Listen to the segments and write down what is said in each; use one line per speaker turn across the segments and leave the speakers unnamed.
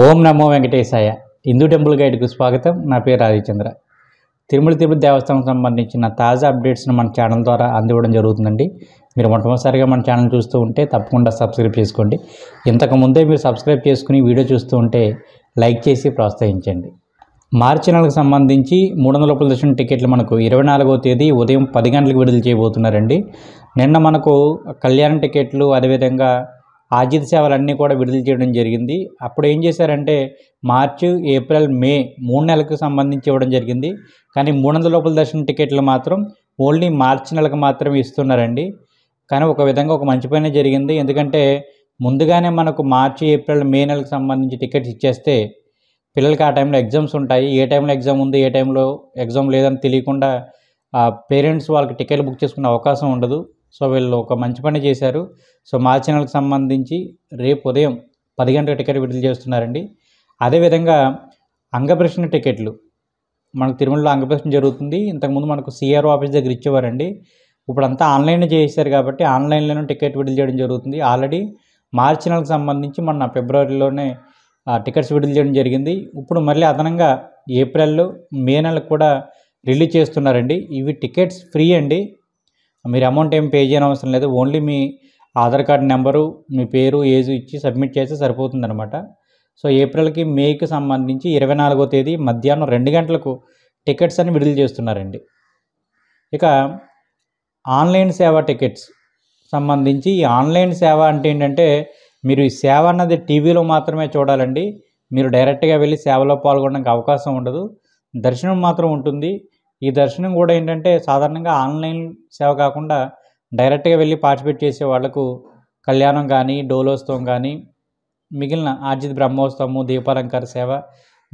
ఓం నమో వెంకటేశాయ హిందూ టెంపుల్ గైడ్కు స్వాగతం నా పేరు రాధిచంద్ర తిరుమల తిరుపతి దేవస్థానం సంబంధించిన తాజా అప్డేట్స్ను మన ఛానల్ ద్వారా అందివ్వడం జరుగుతుందండి మీరు మొట్టమొదటిసారిగా మన ఛానల్ చూస్తూ ఉంటే తప్పకుండా సబ్స్క్రైబ్ చేసుకోండి ఇంతకుముందే మీరు సబ్స్క్రైబ్ చేసుకుని వీడియో చూస్తూ ఉంటే లైక్ చేసి ప్రోత్సహించండి మార్చి నెలకు సంబంధించి మూడు వందల రూపాయల దర్శన టికెట్లు మనకు ఇరవై నాలుగో తేదీ ఉదయం పది గంటలకు విడుదల చేయబోతున్నారండి నిన్న మనకు కళ్యాణ టికెట్లు అదేవిధంగా ఆర్జిత సేవలన్నీ కూడా విడుదల చేయడం జరిగింది అప్పుడు ఏం చేశారంటే మార్చి ఏప్రిల్ మే మూడు నెలలకు సంబంధించి ఇవ్వడం జరిగింది కానీ మూడు వందల లోపల దర్శన టికెట్లు మాత్రం ఓన్లీ మార్చి నెలకు మాత్రమే ఇస్తున్నారండి కానీ ఒక విధంగా ఒక మంచి పనే జరిగింది ఎందుకంటే ముందుగానే మనకు మార్చి ఏప్రిల్ మే నెలకు సంబంధించి టికెట్స్ ఇచ్చేస్తే పిల్లలకి ఆ టైంలో ఎగ్జామ్స్ ఉంటాయి ఏ టైంలో ఎగ్జామ్ ఉంది ఏ టైంలో ఎగ్జామ్ లేదని తెలియకుండా పేరెంట్స్ వాళ్ళకి టికెట్లు బుక్ చేసుకునే అవకాశం ఉండదు సో వీళ్ళు ఒక మంచి పని చేశారు సో మా ఛానల్కి సంబంధించి రేపు ఉదయం పది గంటల టికెట్ విడుదల చేస్తున్నారండి అదేవిధంగా అంగప్రశ్న టికెట్లు మనకు తిరుమలలో అంగప్రశ్న జరుగుతుంది ఇంతకుముందు మనకు సిఆర్ ఆఫీస్ దగ్గర ఇచ్చేవారండి ఇప్పుడంతా ఆన్లైన్లో చేశారు కాబట్టి ఆన్లైన్లోనే టికెట్ విడుదల చేయడం జరుగుతుంది ఆల్రెడీ మార్చి నెలకు సంబంధించి మన ఫిబ్రవరిలోనే టికెట్స్ విడుదల చేయడం జరిగింది ఇప్పుడు మళ్ళీ అదనంగా ఏప్రిల్లో మే నెలకు కూడా రిలీజ్ చేస్తున్నారండి ఇవి టికెట్స్ ఫ్రీ అండి మీరు అమౌంట్ ఏం పే చేయని అవసరం లేదు ఓన్లీ మీ ఆధార్ కార్డ్ నెంబరు మీ పేరు ఏజ్ ఇచ్చి సబ్మిట్ చేస్తే సరిపోతుందనమాట సో ఏప్రిల్కి మేకి సంబంధించి ఇరవై నాలుగో తేదీ మధ్యాహ్నం రెండు గంటలకు టికెట్స్ అని విడుదల చేస్తున్నారండి ఇక ఆన్లైన్ సేవ టికెట్స్ సంబంధించి ఈ ఆన్లైన్ సేవ అంటే ఏంటంటే మీరు ఈ సేవ అన్నది టీవీలో మాత్రమే చూడాలండి మీరు డైరెక్ట్గా వెళ్ళి సేవలో పాల్గొనడానికి అవకాశం ఉండదు దర్శనం మాత్రం ఉంటుంది ఈ దర్శనం కూడా ఏంటంటే సాధారణంగా ఆన్లైన్ సేవ కాకుండా డైరెక్ట్గా వెళ్ళి పార్టిసిపేట్ చేసే వాళ్లకు కళ్యాణం కానీ డోలోత్సవం కానీ మిగిలిన ఆర్జిత్ బ్రహ్మోత్సవము దీపాలంకార సేవ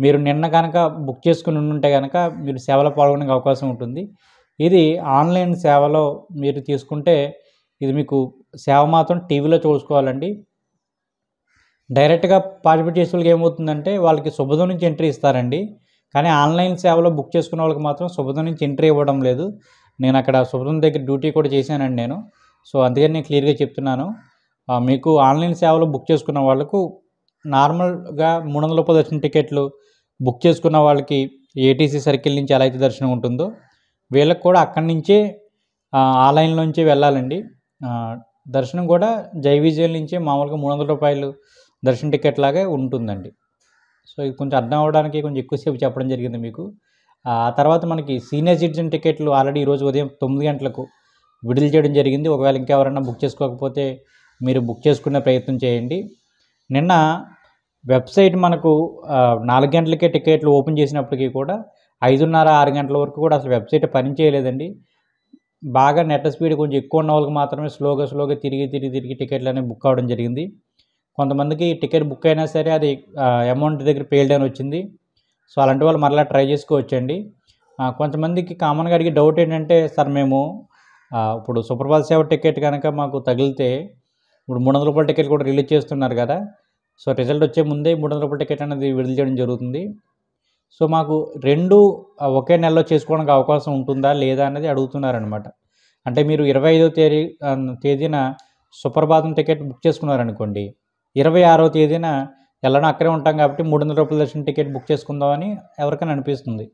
మీరు నిన్న కనుక బుక్ చేసుకుని ఉంటే కనుక మీరు సేవలో పాల్గొనే అవకాశం ఉంటుంది ఇది ఆన్లైన్ సేవలో మీరు తీసుకుంటే ఇది మీకు సేవ మాత్రం టీవీలో చూసుకోవాలండి డైరెక్ట్గా పార్టిసిపేట్ చేసే వాళ్ళకి ఏమవుతుందంటే వాళ్ళకి శుభదం నుంచి ఎంట్రీ ఇస్తారండి కానీ ఆన్లైన్ సేవలో బుక్ చేసుకున్న వాళ్ళకి మాత్రం శుభదం నుంచి ఎంట్రీ ఇవ్వడం లేదు నేను అక్కడ శుభదం దగ్గర డ్యూటీ కూడా చేశానండి నేను సో అందుకని నేను క్లియర్గా చెప్తున్నాను మీకు ఆన్లైన్ సేవలో బుక్ చేసుకున్న వాళ్ళకు నార్మల్గా మూడు వందల రూపాయలు వచ్చిన టికెట్లు బుక్ చేసుకున్న వాళ్ళకి ఏటీసీ సర్కిల్ నుంచి ఎలా అయితే దర్శనం ఉంటుందో వీళ్ళకి కూడా అక్కడి నుంచే ఆన్లైన్ నుంచి వెళ్ళాలండి దర్శనం కూడా జై విజయం నుంచే మామూలుగా మూడు వందల రూపాయలు దర్శన టికెట్ లాగే ఉంటుందండి సో ఇది కొంచెం అర్థం అవడానికి కొంచెం ఎక్కువసేపు చెప్పడం జరిగింది మీకు ఆ తర్వాత మనకి సీనియర్ సిటిజన్ టికెట్లు ఆల్రెడీ ఈరోజు ఉదయం తొమ్మిది గంటలకు విడుదల చేయడం జరిగింది ఒకవేళ ఇంకెవరన్నా బుక్ చేసుకోకపోతే మీరు బుక్ చేసుకునే ప్రయత్నం చేయండి నిన్న వెబ్సైట్ మనకు నాలుగు గంటలకే టికెట్లు ఓపెన్ చేసినప్పటికీ కూడా ఐదున్నర ఆరు గంటల వరకు కూడా అసలు వెబ్సైట్ పనిచేయలేదండి బాగా నెట్ స్పీడ్ కొంచెం ఎక్కువ ఉన్న వాళ్ళకి మాత్రమే స్లోగా స్లోగా తిరిగి తిరిగి తిరిగి టికెట్లు అనేవి బుక్ అవ్వడం జరిగింది కొంతమందికి టికెట్ బుక్ అయినా సరే అది అమౌంట్ దగ్గర పేల్డ్ అని వచ్చింది సో అలాంటి వాళ్ళు మరలా ట్రై చేసుకోవచ్చండి కొంతమందికి కామన్గా అడిగే డౌట్ ఏంటంటే సార్ మేము ఇప్పుడు సూపర్బాల్ సేవ టికెట్ కనుక మాకు తగిలితే ఇప్పుడు మూడు వందల రూపాయల టికెట్ కూడా రిలీజ్ చేస్తున్నారు కదా సో రిజల్ట్ వచ్చే ముందే మూడు వందల రూపాయల టికెట్ అనేది విడుదల చేయడం జరుగుతుంది సో మాకు రెండు ఒకే నెలలో చేసుకోవడానికి అవకాశం ఉంటుందా లేదా అనేది అడుగుతున్నారనమాట అంటే మీరు ఇరవై ఐదో తేదీ తేదీన సుప్రభాతం టికెట్ బుక్ చేసుకున్నారనుకోండి ఇరవై ఆరో తేదీన ఎలానో అక్కడే ఉంటాం కాబట్టి మూడు వందల రూపాయల దర్శనం టికెట్ బుక్ చేసుకుందామని ఎవరికైనా అనిపిస్తుంది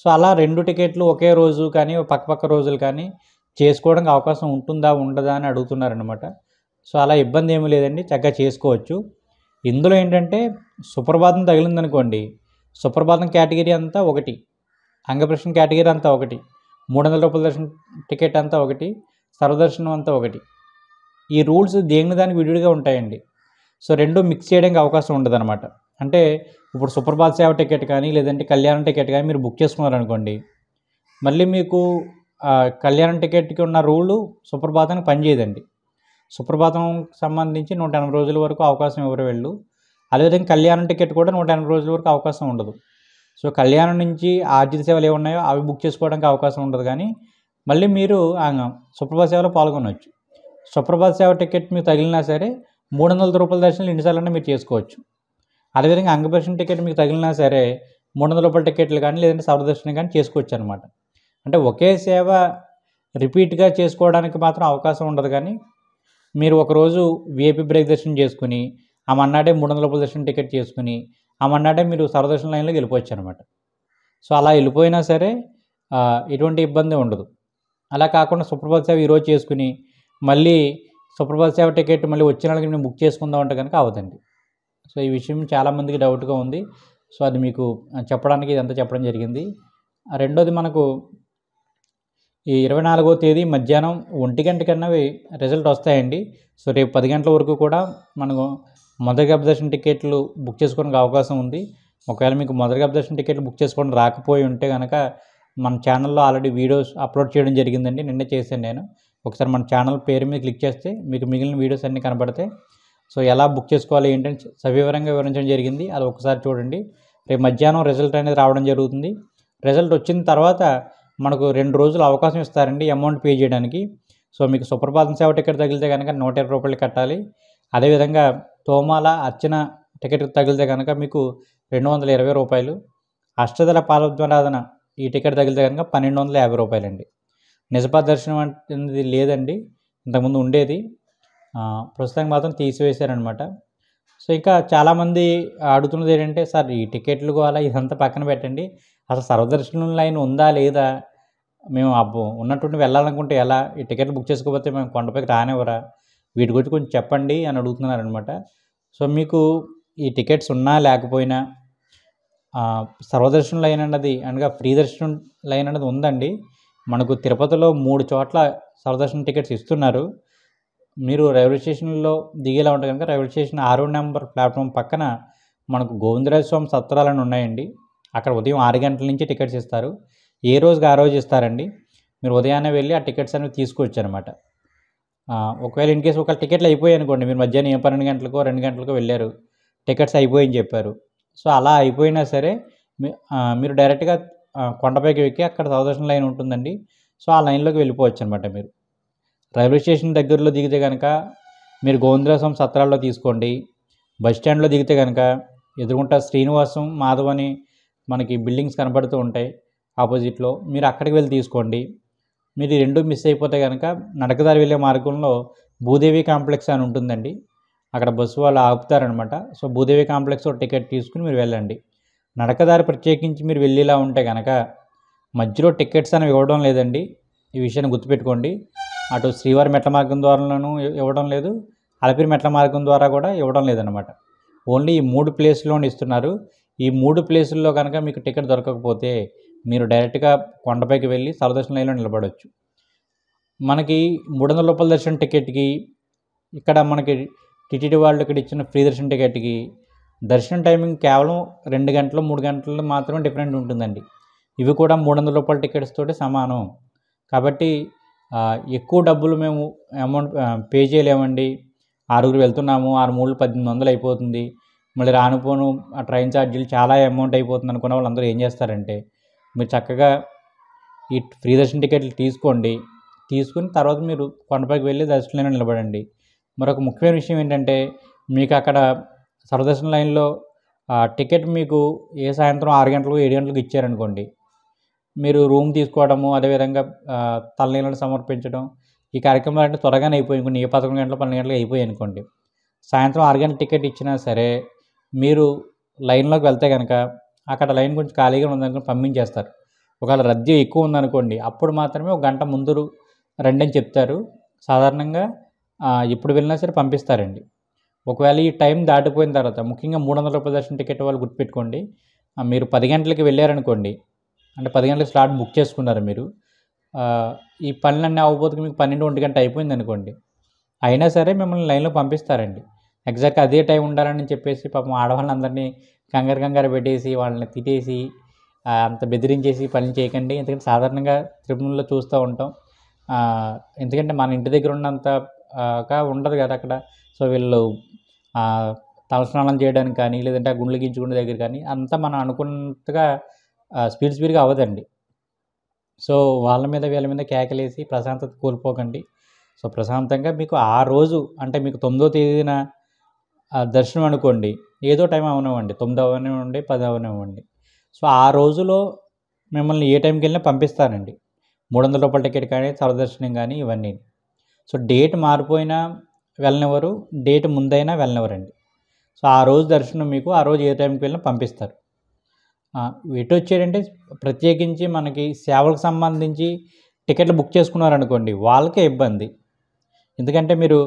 సో అలా రెండు టికెట్లు ఒకే రోజు కానీ పక్కపక్క రోజులు కానీ చేసుకోవడానికి అవకాశం ఉంటుందా ఉండదా అని అడుగుతున్నారనమాట సో అలా ఇబ్బంది ఏమీ లేదండి చక్కగా చేసుకోవచ్చు ఇందులో ఏంటంటే సుప్రభాతం తగిలిందనుకోండి సుప్రభాతం కేటగిరీ అంతా ఒకటి అంగప్రశ్న కేటగిరీ అంతా ఒకటి మూడు వందల రూపాయల దర్శనం టికెట్ అంతా ఒకటి సర్వదర్శనం అంతా ఒకటి ఈ రూల్స్ దేని దానికి విడివిడిగా ఉంటాయండి సో రెండు మిక్స్ చేయడానికి అవకాశం ఉండదు అనమాట అంటే ఇప్పుడు సూపర్బాల్ సేవ టికెట్ కానీ లేదంటే కళ్యాణం టికెట్ కానీ మీరు బుక్ చేసుకున్నారనుకోండి మళ్ళీ మీకు కళ్యాణం టికెట్కి ఉన్న రూళ్ళు సుప్రభాతానికి పనిచేయదండి సుప్రభాతం సంబంధించి నూట ఎనభై రోజుల వరకు అవకాశం ఎవరు వెళ్ళు అదేవిధంగా కళ్యాణం టికెట్ కూడా నూట ఎనభై రోజుల వరకు అవకాశం ఉండదు సో కళ్యాణం నుంచి ఆర్జిత సేవలు ఏమున్నాయో అవి బుక్ చేసుకోవడానికి అవకాశం ఉండదు కానీ మళ్ళీ మీరు సుప్రభాత సేవలో పాల్గొనవచ్చు సుప్రభాత సేవ టికెట్ మీకు తగిలినా సరే మూడు వందల రూపాయల దర్శనాలు ఎన్నిసార్లన్నా మీరు చేసుకోవచ్చు అదేవిధంగా అంగదర్శనం టికెట్ మీకు తగిలినా సరే మూడు వందల రూపాయల టికెట్లు కానీ లేదంటే సౌరదర్శనం కానీ చేసుకోవచ్చు అనమాట అంటే ఒకే సేవ రిపీట్గా చేసుకోవడానికి మాత్రం అవకాశం ఉండదు కానీ మీరు ఒకరోజు విఐపి బ్రేక్ దర్శనం చేసుకుని ఆ మన్నాడే మూడు వందల రూపాయల దర్శనం టికెట్ చేసుకుని ఆ మన్నాడే మీరు సౌరదర్శన లైన్లోకి వెళ్ళిపోవచ్చు అనమాట సో అలా వెళ్ళిపోయినా సరే ఎటువంటి ఇబ్బంది ఉండదు అలా కాకుండా సుప్రభాత సేవ ఈరోజు చేసుకుని మళ్ళీ సుప్రభాత సేవ టికెట్ మళ్ళీ వచ్చిన వాళ్ళకి మేము బుక్ చేసుకుందాం అంటే కనుక అవదండి సో ఈ విషయం చాలామందికి డౌట్గా ఉంది సో అది మీకు చెప్పడానికి ఇదంతా చెప్పడం జరిగింది రెండోది మనకు ఈ ఇరవై నాలుగో తేదీ మధ్యాహ్నం ఒంటి గంట కన్నా రిజల్ట్ వస్తాయండి సో రేపు పది గంటల వరకు కూడా మనకు మొదటి అబ్జర్షన్ టికెట్లు బుక్ చేసుకోవడానికి అవకాశం ఉంది ఒకవేళ మీకు మొదటి అబ్జర్షన్ టికెట్లు బుక్ చేసుకోండి రాకపోయి ఉంటే కనుక మన ఛానల్లో ఆల్రెడీ వీడియోస్ అప్లోడ్ చేయడం జరిగిందండి నిన్న చేశాను నేను ఒకసారి మన ఛానల్ పేరు మీద క్లిక్ చేస్తే మీకు మిగిలిన వీడియోస్ అన్నీ కనబడతాయి సో ఎలా బుక్ చేసుకోవాలి ఏంటంటే సవివరంగా వివరించడం జరిగింది అది ఒకసారి చూడండి రేపు మధ్యాహ్నం రిజల్ట్ అనేది రావడం జరుగుతుంది రిజల్ట్ వచ్చిన తర్వాత మనకు రెండు రోజులు అవకాశం ఇస్తారండి అమౌంట్ పే చేయడానికి సో మీకు సుప్రభాతం సేవ టికెట్ తగిలితే కనుక నూట ఇరవై రూపాయలు కట్టాలి అదేవిధంగా తోమాల అర్చన టికెట్ తగిలితే కనుక మీకు రెండు వందల ఇరవై రూపాయలు అష్టదల పాలద్వారాధన ఈ టికెట్ తగిలితే కనుక పన్నెండు వందల యాభై రూపాయలండి నిజపా దర్శనం అనేది లేదండి ఇంతకుముందు ఉండేది ప్రస్తుతానికి మాత్రం తీసివేశారనమాట సో ఇంకా చాలామంది అడుగుతున్నది ఏంటంటే సార్ ఈ టికెట్లు అలా ఇదంతా పక్కన పెట్టండి అసలు సర్వదర్శనం లైన్ ఉందా లేదా మేము అబ్బు ఉన్నటువంటి వెళ్ళాలనుకుంటే ఎలా ఈ టికెట్ బుక్ చేసుకోకపోతే మేము కొండపైకి రానివ్వరా వీటి గురించి కొంచెం చెప్పండి అని అడుగుతున్నారనమాట సో మీకు ఈ టికెట్స్ ఉన్నా లేకపోయినా సర్వదర్శనం లైన్ అన్నది అనగా ఫ్రీ దర్శనం లైన్ అన్నది ఉందండి మనకు తిరుపతిలో మూడు చోట్ల సరదర్శన టికెట్స్ ఇస్తున్నారు మీరు రైల్వే స్టేషన్లో దిగేలా ఉంటే కనుక రైల్వే స్టేషన్ ఆరో నెంబర్ ప్లాట్ఫామ్ పక్కన మనకు గోవిందరాజ స్వామి సత్రాలని ఉన్నాయండి అక్కడ ఉదయం ఆరు గంటల నుంచి టికెట్స్ ఇస్తారు ఏ రోజుకి ఆ రోజు ఇస్తారండి మీరు ఉదయాన్నే వెళ్ళి ఆ టికెట్స్ అనేవి తీసుకొచ్చు అనమాట ఒకవేళ ఇన్ కేసు ఒక టికెట్లు అయిపోయాయి అనుకోండి మీరు మధ్యాహ్నం ఏ పన్నెండు గంటలకో రెండు గంటలకో వెళ్ళారు టికెట్స్ అయిపోయాయని చెప్పారు సో అలా అయిపోయినా సరే మీరు డైరెక్ట్గా కొండపైకి ఎక్కి అక్కడ సౌదర్శన లైన్ ఉంటుందండి సో ఆ లైన్లోకి వెళ్ళిపోవచ్చు అనమాట మీరు రైల్వే స్టేషన్ దగ్గరలో దిగితే కనుక మీరు గోవిందరాసం సత్రాల్లో తీసుకోండి బస్ స్టాండ్లో దిగితే కనుక ఎదురుకుంటా శ్రీనివాసం మాధవ్ అని మనకి బిల్డింగ్స్ కనబడుతూ ఉంటాయి ఆపోజిట్లో మీరు అక్కడికి వెళ్ళి తీసుకోండి మీరు రెండు మిస్ అయిపోతే కనుక నడకదారి వెళ్ళే మార్గంలో భూదేవి కాంప్లెక్స్ అని ఉంటుందండి అక్కడ బస్సు వాళ్ళు ఆపుతారనమాట సో భూదేవి కాంప్లెక్స్ టికెట్ తీసుకుని మీరు వెళ్ళండి నడకదారి ప్రత్యేకించి మీరు వెళ్ళేలా ఉంటే కనుక మధ్యలో టికెట్స్ అనేవి ఇవ్వడం లేదండి ఈ విషయాన్ని గుర్తుపెట్టుకోండి అటు శ్రీవారి మెట్ల మార్గం ద్వారాలోనూ ఇవ్వడం లేదు అలపిరి మెట్ల మార్గం ద్వారా కూడా ఇవ్వడం లేదనమాట ఓన్లీ ఈ మూడు ప్లేస్లోనే ఇస్తున్నారు ఈ మూడు ప్లేసుల్లో కనుక మీకు టికెట్ దొరకకపోతే మీరు డైరెక్ట్గా కొండపైకి వెళ్ళి సర్వదర్శన లైన్లో నిలబడవచ్చు మనకి మూడు వందల రూపాయల దర్శన టికెట్కి ఇక్కడ మనకి టిటిడి వాళ్ళు ఇక్కడ ఇచ్చిన ఫ్రీ దర్శన టికెట్కి దర్శనం టైమింగ్ కేవలం రెండు గంటలు మూడు గంటలు మాత్రమే డిఫరెంట్ ఉంటుందండి ఇవి కూడా మూడు వందల రూపాయల టికెట్స్ తోటి సమానం కాబట్టి ఎక్కువ డబ్బులు మేము అమౌంట్ పే చేయలేమండి ఆరుగురు వెళ్తున్నాము ఆరు మూడు పద్దెనిమిది వందలు అయిపోతుంది మళ్ళీ రానుపోను ఆ ట్రైన్ ఛార్జీలు చాలా అమౌంట్ అయిపోతుంది అనుకున్న వాళ్ళందరూ ఏం చేస్తారంటే మీరు చక్కగా ఈ ఫ్రీ దర్శన టికెట్లు తీసుకోండి తీసుకుని తర్వాత మీరు కొండపైకి వెళ్ళి దర్శనంలో నిలబడండి మరొక ముఖ్యమైన విషయం ఏంటంటే మీకు అక్కడ సర్వదర్శన లైన్లో టికెట్ మీకు ఏ సాయంత్రం ఆరు గంటలకు ఏడు గంటలకు ఇచ్చారనుకోండి మీరు రూమ్ తీసుకోవడము అదేవిధంగా తలనీళ్ళను సమర్పించడం ఈ కార్యక్రమాలు అంటే త్వరగానే అయిపోయి కొన్ని ఏ పదకొండు గంటలు పన్నెండు గంటలకు అయిపోయి అనుకోండి సాయంత్రం ఆరు గంటల టికెట్ ఇచ్చినా సరే మీరు లైన్లోకి వెళ్తే కనుక అక్కడ లైన్ కొంచెం ఖాళీగా ఉందనుకుని పంపించేస్తారు ఒకవేళ రద్దీ ఎక్కువ ఉందనుకోండి అప్పుడు మాత్రమే ఒక గంట ముందు రండి అని చెప్తారు సాధారణంగా ఎప్పుడు వెళ్ళినా సరే పంపిస్తారండి ఒకవేళ ఈ టైం దాటిపోయిన తర్వాత ముఖ్యంగా మూడు వందల రూపాయల దర్శన టికెట్ వాళ్ళు గుర్తుపెట్టుకోండి మీరు పది గంటలకి వెళ్ళారనుకోండి అంటే పది గంటలకు స్లాట్ బుక్ చేసుకున్నారు మీరు ఈ పనులన్నీ అవ్వబోతుంది మీకు పన్నెండు ఒంటి గంట అయిపోయింది అనుకోండి అయినా సరే మిమ్మల్ని లైన్లో పంపిస్తారండి ఎగ్జాక్ట్ అదే టైం ఉండాలని చెప్పేసి పాపం ఆడవాళ్ళందరినీ కంగారు కంగారు పెట్టేసి వాళ్ళని తిట్టేసి అంత బెదిరించేసి పని చేయకండి ఎందుకంటే సాధారణంగా తిరుమలలో చూస్తూ ఉంటాం ఎందుకంటే మన ఇంటి దగ్గర ఉన్నంతగా ఉండదు కదా అక్కడ సో వీళ్ళు తలస్నానం చేయడానికి కానీ లేదంటే ఆ గుండెలు గించుకునే దగ్గర కానీ అంతా మనం అనుకున్నట్టుగా స్పీడ్ స్పీడ్గా అవ్వదండి సో వాళ్ళ మీద వీళ్ళ మీద కేకలేసి ప్రశాంతత కోల్పోకండి సో ప్రశాంతంగా మీకు ఆ రోజు అంటే మీకు తొమ్మిదో తేదీన దర్శనం అనుకోండి ఏదో టైం అవనివ్వండి తొమ్మిదో అవనివ్వండి పది అవనివ్వండి సో ఆ రోజులో మిమ్మల్ని ఏ టైంకి వెళ్ళినా పంపిస్తానండి మూడు వందల రూపాయల టికెట్ కానీ దర్శనం కానీ ఇవన్నీ సో డేట్ మారిపోయినా వెళ్ళనివ్వరు డేట్ ముందైనా వెళ్ళనివ్వరండి సో ఆ రోజు దర్శనం మీకు ఆ రోజు ఏ టైంకి వెళ్ళినా పంపిస్తారు ఎటు వచ్చారంటే ప్రత్యేకించి మనకి సేవలకు సంబంధించి టికెట్లు బుక్ చేసుకున్నారనుకోండి వాళ్ళకే ఇబ్బంది ఎందుకంటే మీరు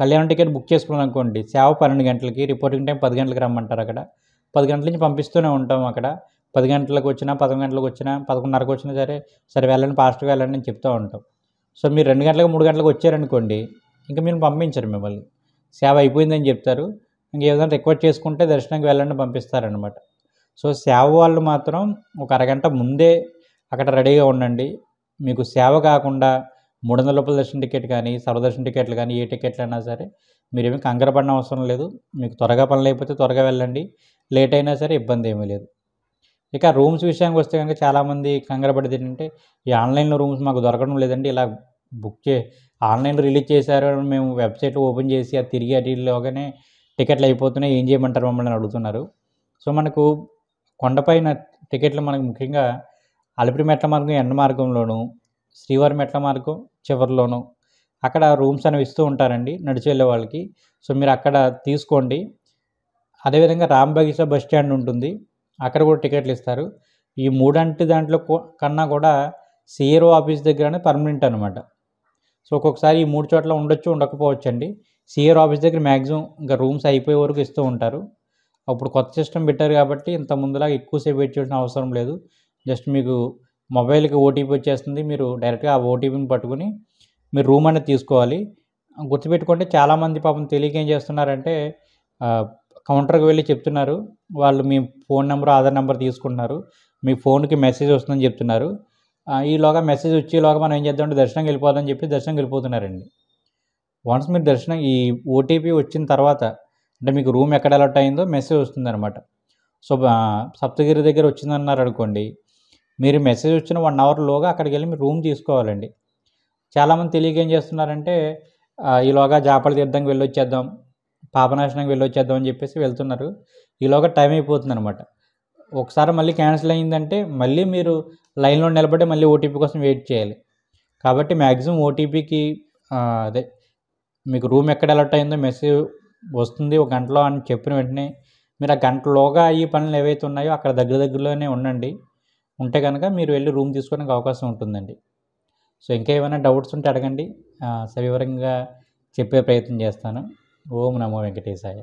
కళ్యాణం టికెట్ బుక్ చేసుకున్నాం అనుకోండి సేవ పన్నెండు గంటలకి రిపోర్టింగ్ టైం పది గంటలకు రమ్మంటారు అక్కడ పది గంటల నుంచి పంపిస్తూనే ఉంటాం అక్కడ పది గంటలకు వచ్చినా పదకొండు గంటలకు వచ్చినా పదకొండున్నరకు వచ్చినా సరే సరే వెళ్ళండి ఫాస్ట్గా వెళ్ళండి అని చెప్తూ ఉంటాం సో మీరు రెండు గంటలకు మూడు గంటలకు వచ్చారనుకోండి ఇంకా మీరు పంపించరు మిమ్మల్ని సేవ అయిపోయిందని చెప్తారు ఇంకా ఏదైనా రిక్వెస్ట్ చేసుకుంటే దర్శనంకి వెళ్ళండి పంపిస్తారనమాట సో సేవ వాళ్ళు మాత్రం ఒక అరగంట ముందే అక్కడ రెడీగా ఉండండి మీకు సేవ కాకుండా మూడు వందల రూపాయల దర్శన టికెట్ కానీ సర్వదర్శన టికెట్లు కానీ ఏ టికెట్లు అయినా సరే మీరు ఏమి పడిన అవసరం లేదు మీకు త్వరగా పని లేకపోతే త్వరగా వెళ్ళండి లేట్ అయినా సరే ఇబ్బంది ఏమీ లేదు ఇక రూమ్స్ విషయానికి వస్తే కనుక చాలామంది కంగారు ఏంటంటే ఈ ఆన్లైన్లో రూమ్స్ మాకు దొరకడం లేదండి ఇలా బుక్ చే ఆన్లైన్ రిలీజ్ చేశారు మేము వెబ్సైట్ ఓపెన్ చేసి అది తిరిగి అటులోగానే టికెట్లు అయిపోతున్నాయి ఏం చేయమంటారు మమ్మల్ని అడుగుతున్నారు సో మనకు కొండపైన టికెట్లు మనకు ముఖ్యంగా అలిపిరి మెట్ల మార్గం ఎండ మార్గంలోను శ్రీవారి మెట్ల మార్గం చివరిలోను అక్కడ రూమ్స్ అనేవి ఇస్తూ ఉంటారండి నడిచి వెళ్ళే వాళ్ళకి సో మీరు అక్కడ తీసుకోండి అదేవిధంగా రామ్ బగీసా బస్ స్టాండ్ ఉంటుంది అక్కడ కూడా టికెట్లు ఇస్తారు ఈ మూడంటి దాంట్లో కన్నా కూడా సిఆర్ఓ ఆఫీస్ దగ్గరనే పర్మనెంట్ అనమాట సో ఒక్కొక్కసారి మూడు చోట్ల ఉండొచ్చు ఉండకపోవచ్చు అండి సీఆర్ ఆఫీస్ దగ్గర మ్యాక్సిమం ఇంకా రూమ్స్ అయిపోయే వరకు ఇస్తూ ఉంటారు అప్పుడు కొత్త సిస్టమ్ పెట్టారు కాబట్టి ఇంత ముందులాగా ఎక్కువసేపు వెయిట్ చేయడం అవసరం లేదు జస్ట్ మీకు మొబైల్కి ఓటీపీ వచ్చేస్తుంది మీరు డైరెక్ట్గా ఆ ఓటీపీని పట్టుకుని మీరు రూమ్ అనేది తీసుకోవాలి గుర్తుపెట్టుకుంటే చాలామంది పాపం తెలియక ఏం చేస్తున్నారంటే కౌంటర్కి వెళ్ళి చెప్తున్నారు వాళ్ళు మీ ఫోన్ నెంబర్ ఆధార్ నెంబర్ తీసుకుంటున్నారు మీ ఫోన్కి మెసేజ్ వస్తుందని చెప్తున్నారు ఈలోగా మెసేజ్ వచ్చి ఈలోగా మనం ఏం చేద్దామంటే దర్శనంకి వెళ్ళిపోదని చెప్పి దర్శనంకి వెళ్ళిపోతున్నారండి వన్స్ మీరు దర్శనం ఈ ఓటీపీ వచ్చిన తర్వాత అంటే మీకు రూమ్ ఎక్కడ అలర్ట్ అయిందో మెసేజ్ వస్తుందన్నమాట సో సప్తగిరి దగ్గర వచ్చిందన్నారు అనుకోండి మీరు మెసేజ్ వచ్చిన వన్ అవర్లోగా అక్కడికి వెళ్ళి మీరు రూమ్ తీసుకోవాలండి చాలామంది తెలియక ఏం చేస్తున్నారంటే ఈలోగా జాపల తీర్థంకి వెళ్ళొచ్చేద్దాం పాపనాశనంకి వెళ్ళొచ్చేద్దాం అని చెప్పేసి వెళ్తున్నారు ఈలోగా టైం అయిపోతుంది అనమాట ఒకసారి మళ్ళీ క్యాన్సిల్ అయిందంటే మళ్ళీ మీరు లైన్లో నిలబడి మళ్ళీ ఓటీపీ కోసం వెయిట్ చేయాలి కాబట్టి మ్యాక్సిమం ఓటీపీకి అదే మీకు రూమ్ ఎక్కడ అలర్ట్ అయిందో మెసేజ్ వస్తుంది ఒక గంటలో అని చెప్పిన వెంటనే మీరు ఆ గంటలోగా ఈ పనులు ఏవైతే ఉన్నాయో అక్కడ దగ్గర దగ్గరలోనే ఉండండి ఉంటే కనుక మీరు వెళ్ళి రూమ్ తీసుకోవడానికి అవకాశం ఉంటుందండి సో ఇంకా ఏమైనా డౌట్స్ ఉంటే అడగండి సవివరంగా చెప్పే ప్రయత్నం చేస్తాను ఓం నమో వెంకటేశాయ